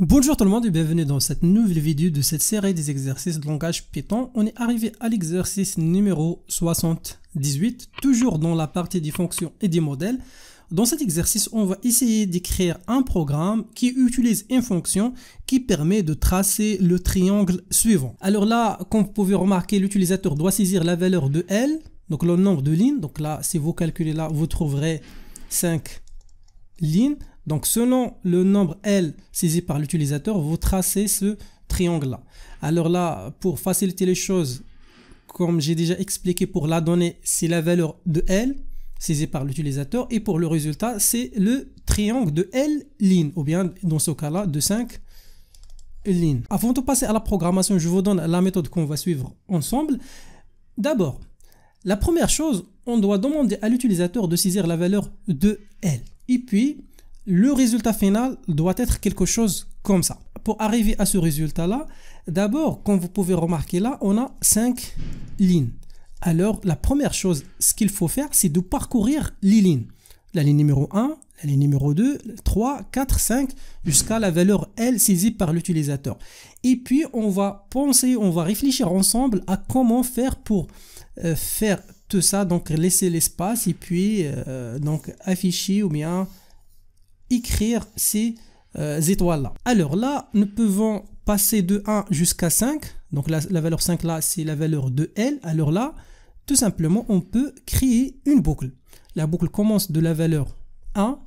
Bonjour tout le monde et bienvenue dans cette nouvelle vidéo de cette série des exercices de langage Python. On est arrivé à l'exercice numéro 78, toujours dans la partie des fonctions et des modèles. Dans cet exercice, on va essayer d'écrire un programme qui utilise une fonction qui permet de tracer le triangle suivant. Alors là, comme vous pouvez remarquer, l'utilisateur doit saisir la valeur de L, donc le nombre de lignes. Donc là, si vous calculez là, vous trouverez 5 lignes. Donc selon le nombre L saisi par l'utilisateur, vous tracez ce triangle-là. Alors là, pour faciliter les choses, comme j'ai déjà expliqué pour la donnée, c'est la valeur de L saisie par l'utilisateur et pour le résultat, c'est le triangle de L ligne ou bien dans ce cas-là de 5 lignes. Avant de passer à la programmation, je vous donne la méthode qu'on va suivre ensemble. D'abord, la première chose, on doit demander à l'utilisateur de saisir la valeur de L. Et puis, le résultat final doit être quelque chose comme ça. Pour arriver à ce résultat-là, d'abord, comme vous pouvez remarquer là, on a cinq lignes. Alors, la première chose, ce qu'il faut faire, c'est de parcourir les lignes. La ligne numéro 1, la ligne numéro 2, 3, 4, 5, jusqu'à la valeur L saisie par l'utilisateur. Et puis, on va penser, on va réfléchir ensemble à comment faire pour euh, faire tout ça, donc laisser l'espace et puis euh, donc afficher ou bien écrire ces euh, étoiles-là. Alors là, nous pouvons passer de 1 jusqu'à 5. Donc la, la valeur 5 là, c'est la valeur de L. Alors là, tout simplement, on peut créer une boucle. La boucle commence de la valeur 1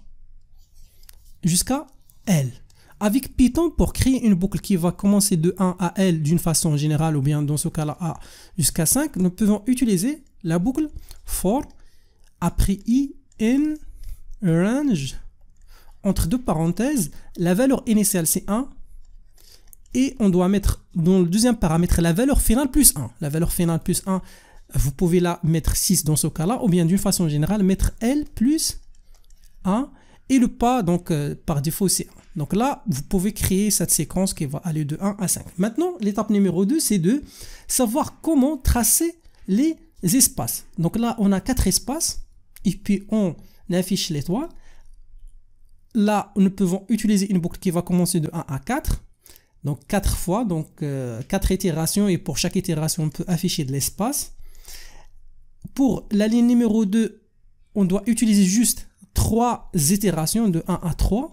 jusqu'à L. Avec Python, pour créer une boucle qui va commencer de 1 à L d'une façon générale, ou bien dans ce cas-là A jusqu'à 5, nous pouvons utiliser la boucle for après i in range entre deux parenthèses, la valeur initiale c'est 1, et on doit mettre dans le deuxième paramètre la valeur finale plus 1. La valeur finale plus 1, vous pouvez la mettre 6 dans ce cas-là, ou bien d'une façon générale, mettre L plus 1, et le pas, donc euh, par défaut, c'est 1. Donc là, vous pouvez créer cette séquence qui va aller de 1 à 5. Maintenant, l'étape numéro 2, c'est de savoir comment tracer les espaces. Donc là, on a 4 espaces, et puis on affiche les l'étoile, Là, nous pouvons utiliser une boucle qui va commencer de 1 à 4. Donc 4 fois, donc 4 euh, itérations et pour chaque itération, on peut afficher de l'espace. Pour la ligne numéro 2, on doit utiliser juste 3 itérations de 1 à 3.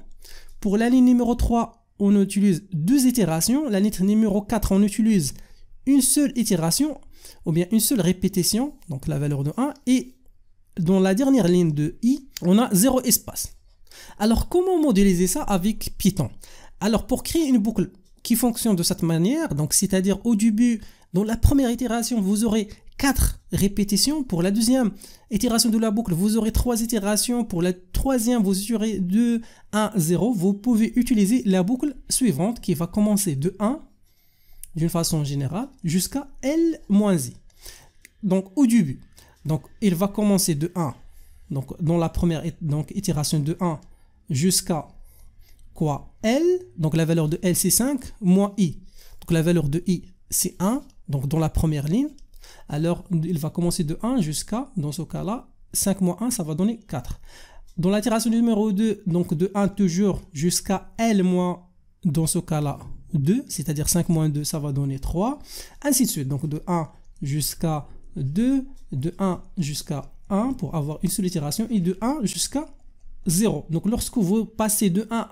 Pour la ligne numéro 3, on utilise 2 itérations. La ligne numéro 4, on utilise une seule itération ou bien une seule répétition, donc la valeur de 1. Et dans la dernière ligne de i, on a 0 espace. Alors comment modéliser ça avec Python Alors pour créer une boucle qui fonctionne de cette manière, donc c'est-à-dire au début, dans la première itération, vous aurez 4 répétitions. Pour la deuxième itération de la boucle, vous aurez 3 itérations. Pour la troisième, vous aurez 2, 1, 0. Vous pouvez utiliser la boucle suivante qui va commencer de 1, d'une façon générale, jusqu'à L-I. Donc au début, donc il va commencer de 1 donc dans la première donc, itération de 1 jusqu'à quoi L, donc la valeur de L c'est 5, moins I. Donc la valeur de I c'est 1, donc dans la première ligne. Alors il va commencer de 1 jusqu'à, dans ce cas-là, 5 moins 1, ça va donner 4. Dans l'itération numéro 2, donc de 1 toujours jusqu'à L moins, dans ce cas-là, 2, c'est-à-dire 5 moins 2, ça va donner 3, ainsi de suite. Donc de 1 jusqu'à 2, de 1 jusqu'à pour avoir une seule itération et de 1 jusqu'à 0. Donc lorsque vous passez de 1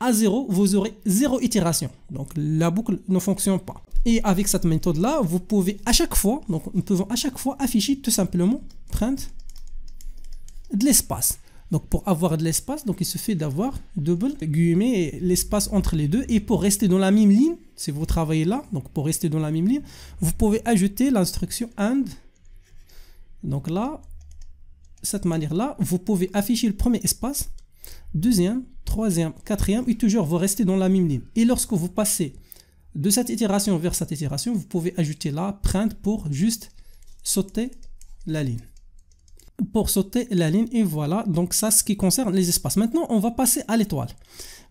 à 0, vous aurez 0 itération. Donc la boucle ne fonctionne pas. Et avec cette méthode-là, vous pouvez à chaque fois, donc nous pouvons à chaque fois afficher tout simplement print de l'espace. Donc pour avoir de l'espace, donc il fait d'avoir double guillemets l'espace entre les deux. Et pour rester dans la même ligne, si vous travaillez là, donc pour rester dans la même ligne, vous pouvez ajouter l'instruction and. Donc là, cette manière-là, vous pouvez afficher le premier espace, deuxième, troisième, quatrième, et toujours vous restez dans la même ligne. Et lorsque vous passez de cette itération vers cette itération, vous pouvez ajouter la print pour juste sauter la ligne. Pour sauter la ligne, et voilà, donc ça ce qui concerne les espaces. Maintenant, on va passer à l'étoile.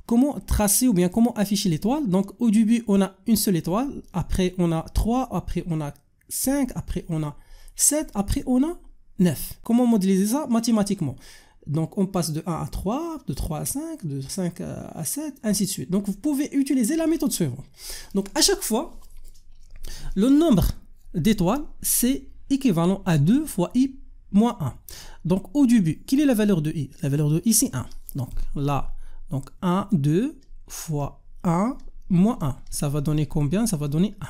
Comment tracer ou bien comment afficher l'étoile Donc au début, on a une seule étoile, après on a trois. après on a 5, après on a 7, après on a 9. Comment modéliser ça mathématiquement donc on passe de 1 à 3, de 3 à 5, de 5 à 7, ainsi de suite. Donc vous pouvez utiliser la méthode suivante. Donc à chaque fois, le nombre d'étoiles, c'est équivalent à 2 fois i moins 1. Donc au début, quelle est la valeur de i La valeur de i c'est 1. Donc là, donc 1, 2 fois 1 moins 1. Ça va donner combien Ça va donner 1.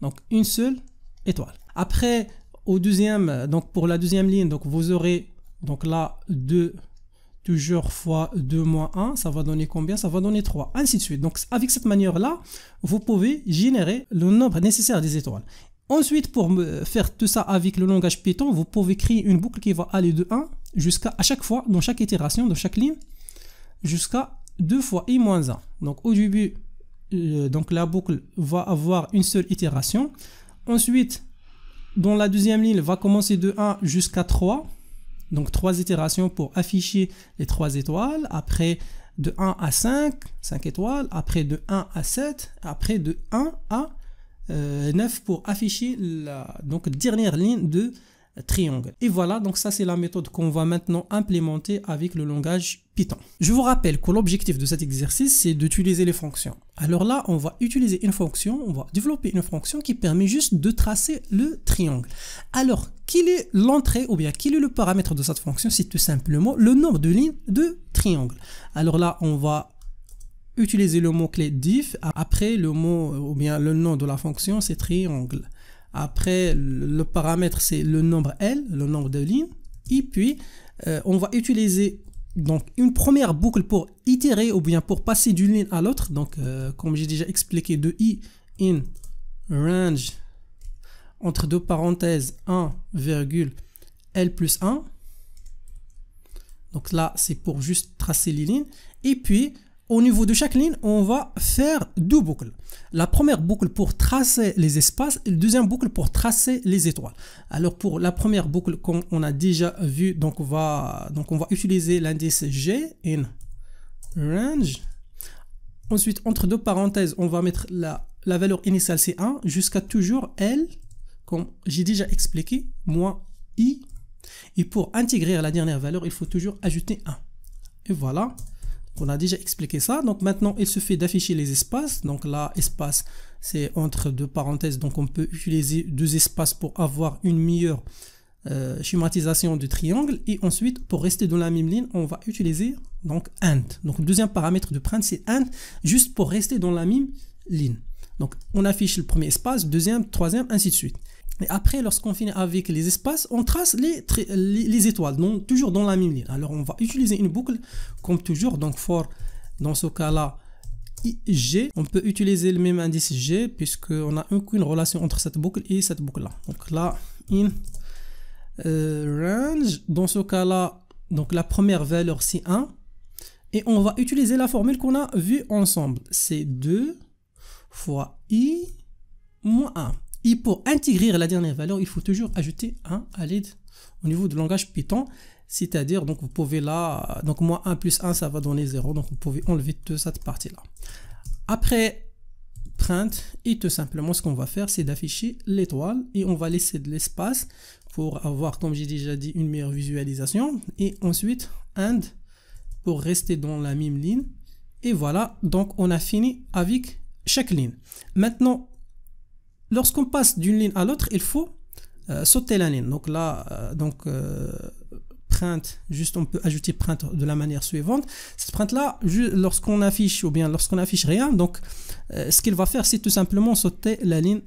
Donc une seule étoile. Après au deuxième, donc pour la deuxième ligne, donc vous aurez donc là 2 toujours fois 2 moins 1, ça va donner combien Ça va donner 3, ainsi de suite. Donc avec cette manière-là, vous pouvez générer le nombre nécessaire des étoiles. Ensuite, pour faire tout ça avec le langage Python, vous pouvez créer une boucle qui va aller de 1 jusqu'à à chaque fois, dans chaque itération, de chaque ligne, jusqu'à 2 fois i moins 1. Donc au début, euh, donc la boucle va avoir une seule itération. Ensuite, dont la deuxième ligne va commencer de 1 jusqu'à 3. Donc 3 itérations pour afficher les trois étoiles. Après de 1 à 5, 5 étoiles. Après de 1 à 7. Après de 1 à 9 euh, pour afficher la donc, dernière ligne de triangle. Et voilà, donc ça c'est la méthode qu'on va maintenant implémenter avec le langage Python. Je vous rappelle que l'objectif de cet exercice c'est d'utiliser les fonctions. Alors là, on va utiliser une fonction, on va développer une fonction qui permet juste de tracer le triangle. Alors, qu'il est l'entrée ou bien qu'il est le paramètre de cette fonction C'est tout simplement le nombre de lignes de triangle. Alors là, on va utiliser le mot-clé diff après le mot ou bien le nom de la fonction, c'est triangle. Après, le paramètre, c'est le nombre L, le nombre de lignes. Et puis, euh, on va utiliser donc une première boucle pour itérer ou bien pour passer d'une ligne à l'autre. Donc, euh, comme j'ai déjà expliqué, de i in range entre deux parenthèses 1, L plus 1. Donc là, c'est pour juste tracer les lignes. Et puis, au niveau de chaque ligne, on va faire deux boucles. La première boucle pour tracer les espaces et la deuxième boucle pour tracer les étoiles. Alors pour la première boucle, comme on a déjà vu, donc on va, donc on va utiliser l'indice G in range. Ensuite, entre deux parenthèses, on va mettre la, la valeur initiale C1 jusqu'à toujours L, comme j'ai déjà expliqué, moins I. Et pour intégrer la dernière valeur, il faut toujours ajouter 1. Et voilà. On a déjà expliqué ça. Donc maintenant, il se fait d'afficher les espaces. Donc là, espace, c'est entre deux parenthèses. Donc on peut utiliser deux espaces pour avoir une meilleure euh, schématisation du triangle. Et ensuite, pour rester dans la même ligne, on va utiliser donc int. Donc le deuxième paramètre de print, c'est int, juste pour rester dans la même ligne. Donc on affiche le premier espace, deuxième, troisième, ainsi de suite. Et après, lorsqu'on finit avec les espaces, on trace les, les, étoiles, donc toujours dans la même ligne. Alors, on va utiliser une boucle, comme toujours, donc for, dans ce cas-là, G, on peut utiliser le même indice G, puisqu'on a une relation entre cette boucle et cette boucle-là. Donc là, in euh, range, dans ce cas-là, donc la première valeur, c'est 1. Et on va utiliser la formule qu'on a vue ensemble. C'est 2 fois i moins 1. Et pour intégrer la dernière valeur, il faut toujours ajouter un à l'aide au niveau du langage Python. C'est-à-dire, donc vous pouvez là, donc moins 1 plus 1, ça va donner 0. Donc vous pouvez enlever toute cette partie-là. Après print, et tout simplement ce qu'on va faire, c'est d'afficher l'étoile et on va laisser de l'espace pour avoir, comme j'ai déjà dit, une meilleure visualisation. Et ensuite, and pour rester dans la même ligne. Et voilà, donc on a fini avec chaque ligne. Maintenant, Lorsqu'on passe d'une ligne à l'autre, il faut euh, sauter la ligne. Donc là, euh, donc euh, print, juste on peut ajouter print de la manière suivante. Cette print là, lorsqu'on affiche ou bien lorsqu'on affiche rien, donc ce qu'il va faire, c'est tout simplement sauter la ligne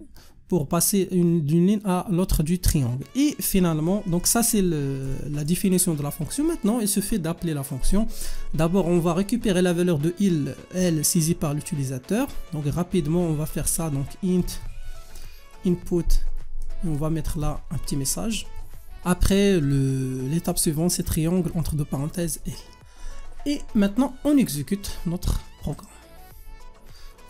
pour passer d'une ligne à l'autre du triangle. Et finalement, donc ça c'est la définition de la fonction. Maintenant, il se fait d'appeler la fonction. D'abord, on va récupérer la valeur de il, elle, saisie par l'utilisateur. Donc rapidement, on va faire ça. Donc int input on va mettre là un petit message. Après, l'étape suivante, c'est triangle entre deux parenthèses Et maintenant, on exécute notre programme.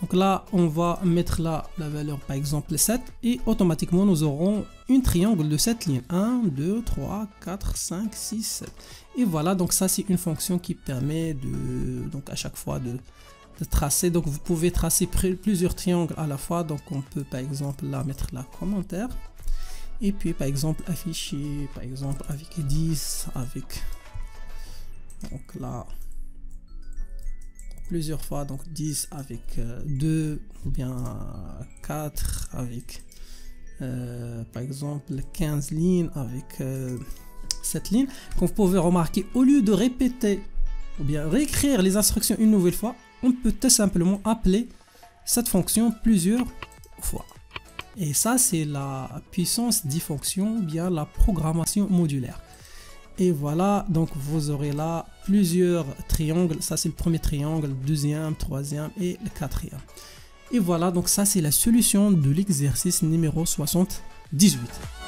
Donc là, on va mettre là la valeur, par exemple 7. Et automatiquement, nous aurons une triangle de 7 lignes. 1, 2, 3, 4, 5, 6, 7. Et voilà, donc ça, c'est une fonction qui permet de, donc à chaque fois de tracer. Donc vous pouvez tracer plusieurs triangles à la fois. Donc on peut par exemple là mettre la commentaire. Et puis par exemple afficher par exemple avec 10, avec donc là plusieurs fois donc 10 avec 2 euh, ou bien 4 avec euh, par exemple 15 lignes avec cette euh, ligne lignes comme vous pouvez remarquer au lieu de répéter ou bien réécrire les instructions une nouvelle fois on peut tout simplement appeler cette fonction plusieurs fois. Et ça, c'est la puissance des fonctions, bien la programmation modulaire. Et voilà, donc vous aurez là plusieurs triangles. Ça, c'est le premier triangle, le deuxième, troisième et le quatrième. Et voilà, donc ça, c'est la solution de l'exercice numéro 78.